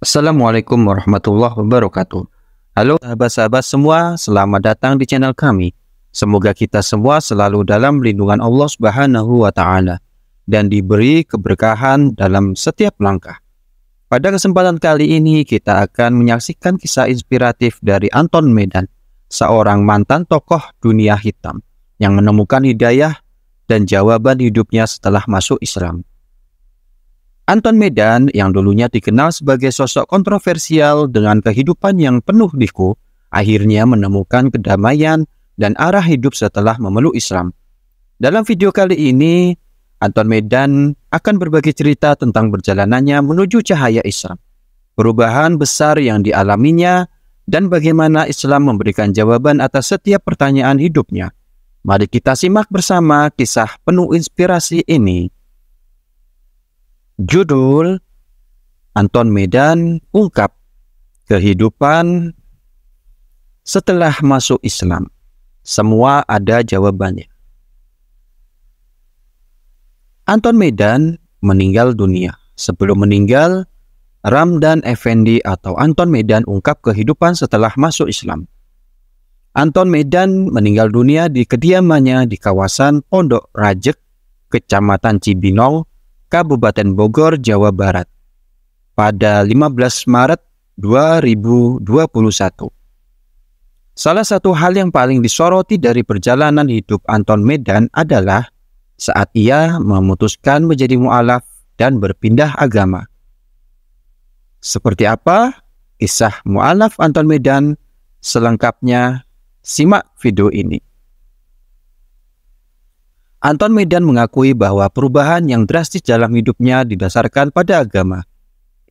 Assalamualaikum warahmatullahi wabarakatuh. Halo sahabat-sahabat semua, selamat datang di channel kami. Semoga kita semua selalu dalam lindungan Allah Subhanahu wa taala dan diberi keberkahan dalam setiap langkah. Pada kesempatan kali ini kita akan menyaksikan kisah inspiratif dari Anton Medan, seorang mantan tokoh dunia hitam yang menemukan hidayah dan jawaban hidupnya setelah masuk Islam. Anton Medan yang dulunya dikenal sebagai sosok kontroversial dengan kehidupan yang penuh liku, akhirnya menemukan kedamaian dan arah hidup setelah memeluk Islam. Dalam video kali ini, Anton Medan akan berbagi cerita tentang perjalanannya menuju cahaya Islam, perubahan besar yang dialaminya, dan bagaimana Islam memberikan jawaban atas setiap pertanyaan hidupnya. Mari kita simak bersama kisah penuh inspirasi ini. Judul Anton Medan ungkap kehidupan setelah masuk Islam. Semua ada jawabannya. Anton Medan meninggal dunia. Sebelum meninggal, Ramdan Effendi atau Anton Medan ungkap kehidupan setelah masuk Islam. Anton Medan meninggal dunia di kediamannya di kawasan Pondok Rajek, Kecamatan Cibinong, Kabupaten Bogor, Jawa Barat pada 15 Maret 2021. Salah satu hal yang paling disoroti dari perjalanan hidup Anton Medan adalah saat ia memutuskan menjadi mualaf dan berpindah agama. Seperti apa kisah mualaf Anton Medan selengkapnya? Simak video ini. Anton Medan mengakui bahwa perubahan yang drastis dalam hidupnya didasarkan pada agama.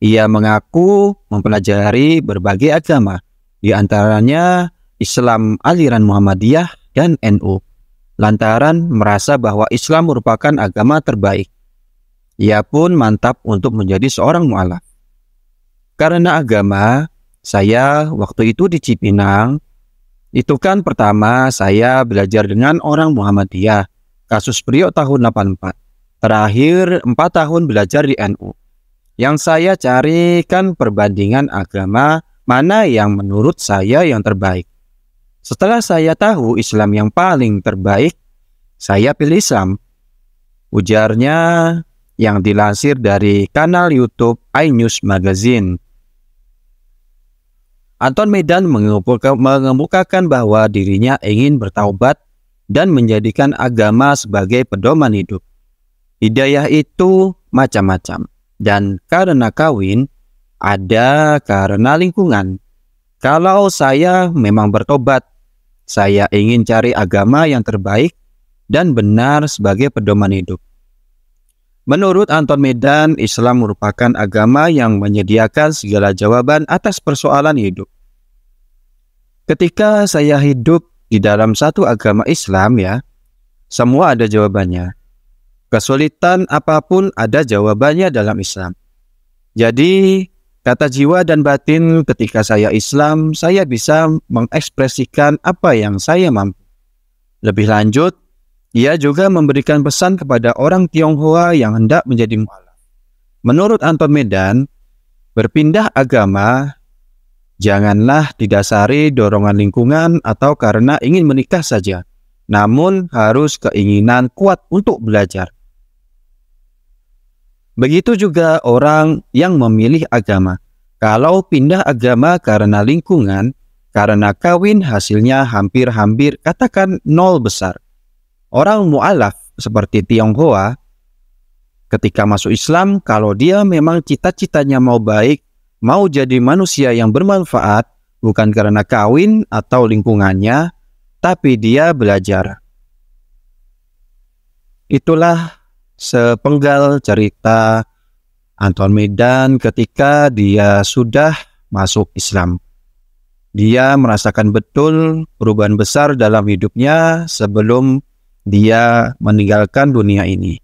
Ia mengaku mempelajari berbagai agama, diantaranya Islam aliran Muhammadiyah dan NU, lantaran merasa bahwa Islam merupakan agama terbaik. Ia pun mantap untuk menjadi seorang mu'alaf. Karena agama, saya waktu itu di Cipinang, itu kan pertama saya belajar dengan orang Muhammadiyah, kasus Priok tahun 84. Terakhir 4 tahun belajar di NU. Yang saya carikan perbandingan agama mana yang menurut saya yang terbaik. Setelah saya tahu Islam yang paling terbaik, saya pilih Islam. Ujarnya yang dilansir dari kanal YouTube iNews Magazine. Anton Medan mengemukakan bahwa dirinya ingin bertaubat dan menjadikan agama sebagai pedoman hidup. Hidayah itu macam-macam, dan karena kawin ada karena lingkungan. Kalau saya memang bertobat, saya ingin cari agama yang terbaik dan benar sebagai pedoman hidup. Menurut Anton Medan, Islam merupakan agama yang menyediakan segala jawaban atas persoalan hidup. Ketika saya hidup di dalam satu agama Islam ya, semua ada jawabannya. Kesulitan apapun ada jawabannya dalam Islam. Jadi, kata jiwa dan batin ketika saya Islam, saya bisa mengekspresikan apa yang saya mampu. Lebih lanjut, ia juga memberikan pesan kepada orang Tionghoa yang hendak menjadi mu'alaf. Menurut Anton Medan, berpindah agama Janganlah didasari dorongan lingkungan atau karena ingin menikah saja, namun harus keinginan kuat untuk belajar. Begitu juga orang yang memilih agama. Kalau pindah agama karena lingkungan, karena kawin hasilnya hampir-hampir katakan nol besar. Orang mu'alaf seperti Tionghoa, ketika masuk Islam, kalau dia memang cita-citanya mau baik, mau jadi manusia yang bermanfaat bukan karena kawin atau lingkungannya, tapi dia belajar. Itulah sepenggal cerita Anton Medan ketika dia sudah masuk Islam. Dia merasakan betul perubahan besar dalam hidupnya sebelum dia meninggalkan dunia ini.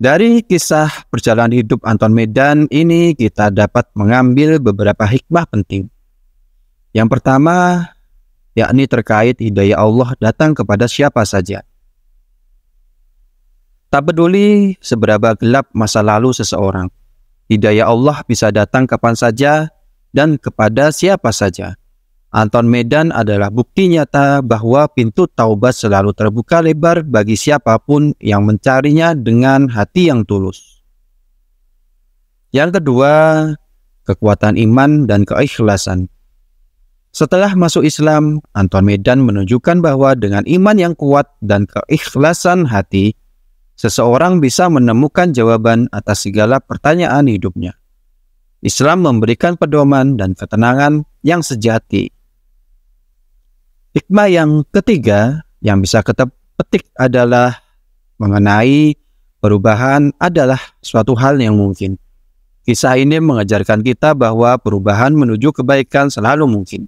Dari kisah perjalanan hidup Anton Medan ini kita dapat mengambil beberapa hikmah penting. Yang pertama, yakni terkait hidayah Allah datang kepada siapa saja. Tak peduli seberapa gelap masa lalu seseorang, hidayah Allah bisa datang kapan saja dan kepada siapa saja. Anton Medan adalah bukti nyata bahwa pintu taubat selalu terbuka lebar bagi siapapun yang mencarinya dengan hati yang tulus. Yang kedua, kekuatan iman dan keikhlasan. Setelah masuk Islam, Anton Medan menunjukkan bahwa dengan iman yang kuat dan keikhlasan hati, seseorang bisa menemukan jawaban atas segala pertanyaan hidupnya. Islam memberikan pedoman dan ketenangan yang sejati Hikmah yang ketiga yang bisa kita petik adalah mengenai perubahan adalah suatu hal yang mungkin. Kisah ini mengajarkan kita bahwa perubahan menuju kebaikan selalu mungkin.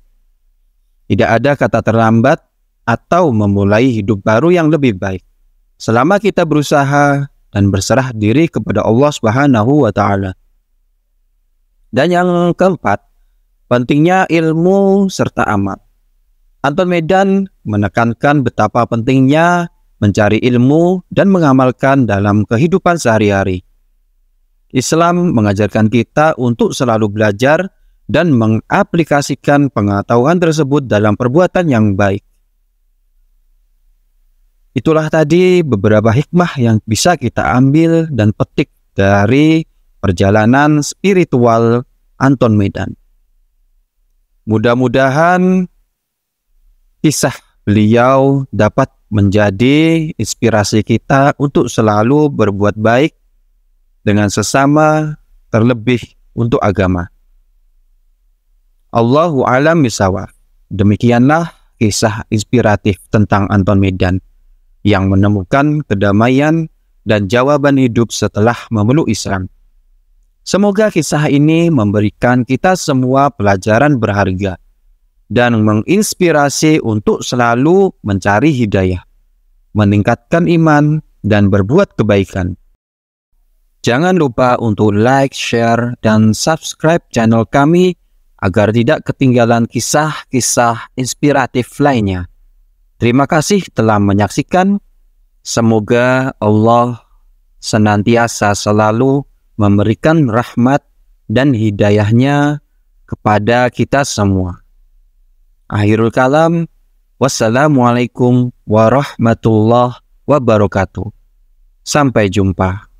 Tidak ada kata terlambat atau memulai hidup baru yang lebih baik. Selama kita berusaha dan berserah diri kepada Allah Subhanahu wa taala. Dan yang keempat, pentingnya ilmu serta amal. Anton Medan menekankan betapa pentingnya mencari ilmu dan mengamalkan dalam kehidupan sehari-hari. Islam mengajarkan kita untuk selalu belajar dan mengaplikasikan pengetahuan tersebut dalam perbuatan yang baik. Itulah tadi beberapa hikmah yang bisa kita ambil dan petik dari perjalanan spiritual Anton Medan. Mudah-mudahan kisah beliau dapat menjadi inspirasi kita untuk selalu berbuat baik dengan sesama terlebih untuk agama. Allahu alam bisawa. Demikianlah kisah inspiratif tentang Anton Medan yang menemukan kedamaian dan jawaban hidup setelah memeluk Islam. Semoga kisah ini memberikan kita semua pelajaran berharga dan menginspirasi untuk selalu mencari hidayah, meningkatkan iman, dan berbuat kebaikan. Jangan lupa untuk like, share, dan subscribe channel kami agar tidak ketinggalan kisah-kisah inspiratif lainnya. Terima kasih telah menyaksikan. Semoga Allah senantiasa selalu memberikan rahmat dan hidayahnya kepada kita semua. Akhirul kalam. Wassalamualaikum warahmatullahi wabarakatuh. Sampai jumpa.